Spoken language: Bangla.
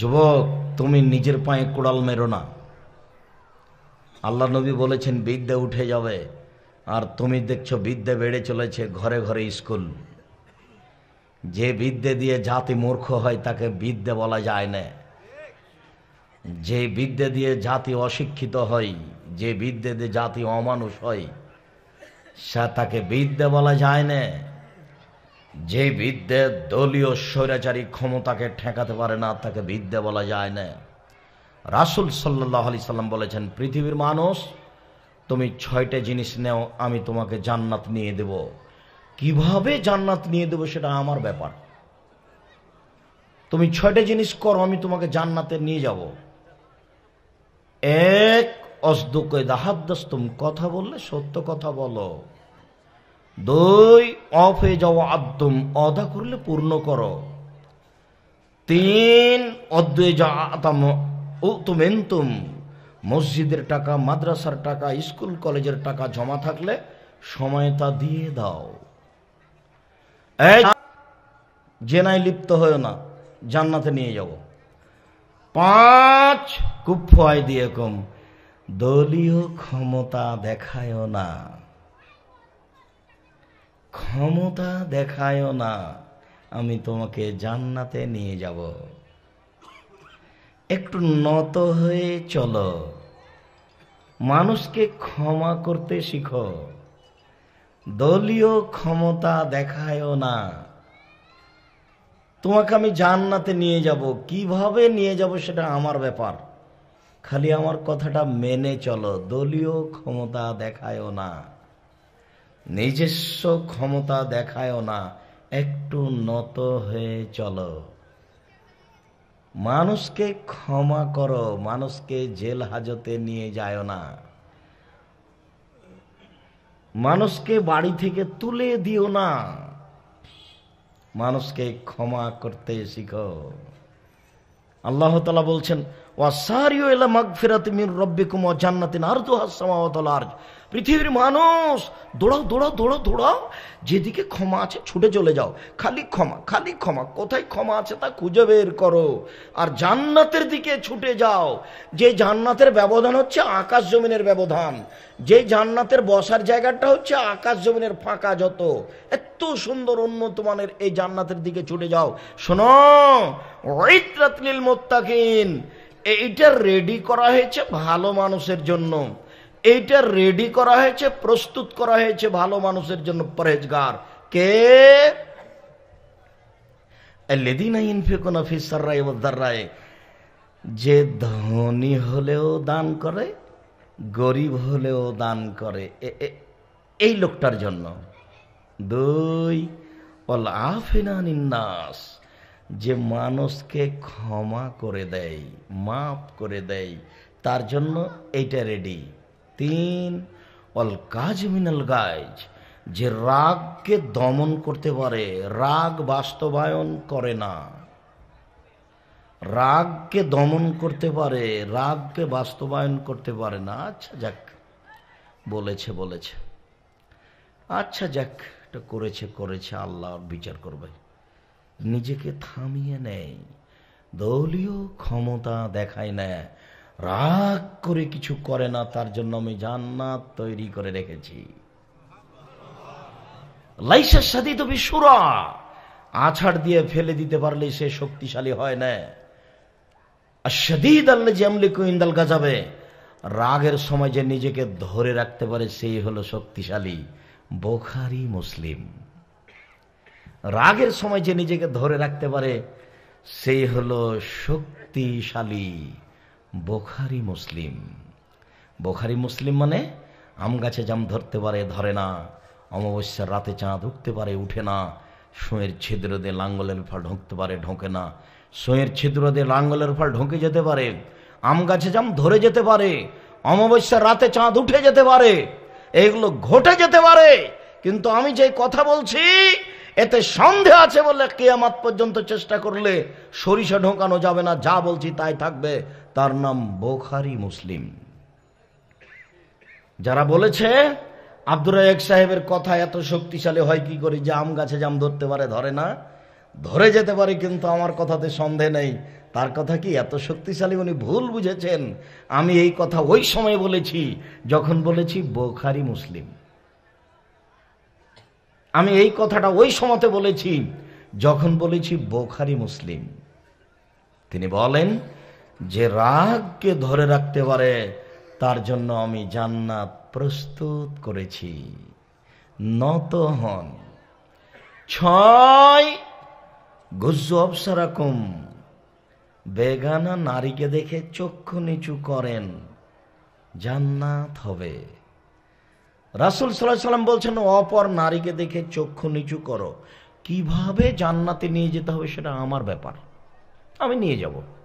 যুবক তুমি নিজের পায়ে কোড়াল মেরো না আল্লাহ নবী বলেছেন বিদ্যা উঠে যাবে আর তুমি দেখছো বিদ্যা বেড়ে চলেছে ঘরে ঘরে স্কুল যে বিদ্যে দিয়ে জাতি মূর্খ হয় তাকে বিদ্যে বলা যায় না যে বিদ্যে দিয়ে জাতি অশিক্ষিত হয় যে বিদ্যে দিয়ে জাতি অমানুষ হয় সে তাকে বিদ্যে বলা যায় না যে বিদ্যে দলীয় স্বৈরাচারী ক্ষমতাকে ঠেকাতে পারে না তাকে বিদ্যা বলা যায় না রাসুল সাল্লাহ আলি সাল্লাম বলেছেন পৃথিবীর মানুষ তুমি ছয়টা জিনিস নেও আমি তোমাকে জান্নাত নিয়ে দেব কিভাবে জান্নাত নিয়ে দেব সেটা আমার ব্যাপার তুমি ছয়টা জিনিস করো আমি তোমাকে জান্নাতে নিয়ে যাব এক অসদুকে তুমি কথা বললে সত্য কথা বলো দুই অফ হয়ে যাওয়া আদম অধা করলে পূর্ণ করো তিন অদ্বয়ে যা আতাম তুম মসজিদের টাকা মাদ্রাসার টাকা স্কুল কলেজের টাকা জমা থাকলে সময় তা দিয়ে দাও জেনায় লিপ্ত হয়ে না জান্নাতে নিয়ে যাব পাঁচ কুফয় দিয়ে কম দলীয় ক্ষমতা দেখায়ও না ক্ষমতা দেখায় না আমি তোমাকে জান্নাতে নিয়ে যাব একটু নত হয়ে চলো মানুষকে ক্ষমা করতে শিখো দলীয় ক্ষমতা দেখায় না তোমাকে আমি জান্নাতে নিয়ে যাব কিভাবে নিয়ে যাব সেটা আমার ব্যাপার খালি আমার কথাটা মেনে চলো দলীয় ক্ষমতা দেখায় না নিজস্ব ক্ষমতা দেখায় না একটু নত হয়ে চলো মানুষকে ক্ষমা করো মানুষকে জেল হাজতে নিয়ে যায় না মানুষকে বাড়ি থেকে তুলে দিও না মানুষকে ক্ষমা করতে শিখো আল্লাহ তালা বলছেন ওয়াসারিও এলা মাগফিরাত মির রব্বিকুম জান্নাতিন আর তো হাসামাওয়াত পৃথিবীর মানুষ দৌড়াও দৌড়াও দৌড়াও দৌড়াও যেদিকে ক্ষমা আছে ছুটে চলে যাও খালি ক্ষমা খালি ক্ষমা কোথায় ক্ষমা আছে তা খুঁজে বের করো আর জান্নাতের দিকে ছুটে যাও যে জান্নাতের ব্যবধান হচ্ছে আকাশ জমিনের ব্যবধান যে জান্নাতের বসার জায়গাটা হচ্ছে আকাশ জমিনের ফাঁকা যত এত সুন্দর উন্নত মানের এই জান্নাতের দিকে ছুটে যাও শোনো ঐত্রাতলিল মোত্তাকিন এইটা রেডি করা হয়েছে ভালো মানুষের জন্য এইটা রেডি করা হয়েছে প্রস্তুত করা হয়েছে ভালো মানুষের জন্য পরেজগার কে যে ধনী হলেও দান করে গরিব হলেও দান করে এই লোকটার জন্য দুই অল আফিনাস যে মানুষকে ক্ষমা করে দেয় মাফ করে দেয় তার জন্য এইটা রেডি তিন অল কাজ মিনাল গাইজ যে রাগকে দমন করতে পারে রাগ বাস্তবায়ন করে না রাগকে দমন করতে পারে রাগকে বাস্তবায়ন করতে পারে না আচ্ছা যাক বলেছে বলেছে আচ্ছা যাক এটা করেছে করেছে আল্লাহ বিচার করবে নিজেকে থামিয়ে নেয় দলীয় ক্ষমতা দেখায় নেয় রাগ করে কিছু করে না তার জন্য আমি জান্নাত তৈরি করে রেখেছি লাইসের সাথে তুমি বিশুরা আছাড় দিয়ে ফেলে দিতে পারলে সে শক্তিশালী হয় না গাজাবে রাগের সময় যে নিজেকে ধরে রাখতে পারে সেই হলো শক্তিশালী বোখারি মুসলিম রাগের সময় যে নিজেকে ধরে রাখতে পারে সেই হলো শক্তিশালী বোখারি মুসলিম বোখারি মুসলিম মানে আম গাছে জাম ধরতে পারে ধরে না অমাবস্যার রাতে চাঁদ উঠতে পারে উঠে না সোঁয়ের ছিদ্র দিয়ে লাঙ্গলের ফল ঢুকতে পারে ঢোকে না সোঁয়ের ছিদ্র দিয়ে লাঙ্গলের ফল ঢোকে যেতে পারে আম গাছে জাম ধরে যেতে পারে অমাবস্যার রাতে চাঁদ উঠে যেতে পারে এগুলো ঘটে যেতে পারে কিন্তু আমি যে কথা বলছি এতে সন্দেহ আছে বলে কেয়ামাত পর্যন্ত চেষ্টা করলে সরিষা ঢোকানো যাবে না যা বলছি তাই থাকবে তার নাম বোখারি মুসলিম যারা বলেছে আব্দুর রাজাক সাহেবের কথা এত শক্তিশালী হয় কি করে যে আম গাছে জাম ধরতে পারে ধরে না ধরে যেতে পারে কিন্তু আমার কথাতে সন্দেহ নেই তার কথা কি এত শক্তিশালী উনি ভুল বুঝেছেন আমি এই কথা ওই সময় বলেছি যখন বলেছি বোখারি মুসলিম আমি এই কথাটা ওই সময়তে বলেছি যখন বলেছি বোখারি মুসলিম তিনি বলেন যে রাগকে ধরে রাখতে পারে তার জন্য আমি জান্নাত প্রস্তুত করেছি নত হন ছয় গুজু অপসারাকুম বেগানা নারীকে দেখে চক্ষু নিচু করেন জান্নাত হবে রাসুল সাল্লাহ সাল্লাম বলছেন অপর নারীকে দেখে চক্ষু নিচু করো কিভাবে জান্নাতে নিয়ে যেতে হবে সেটা আমার ব্যাপার আমি নিয়ে যাবো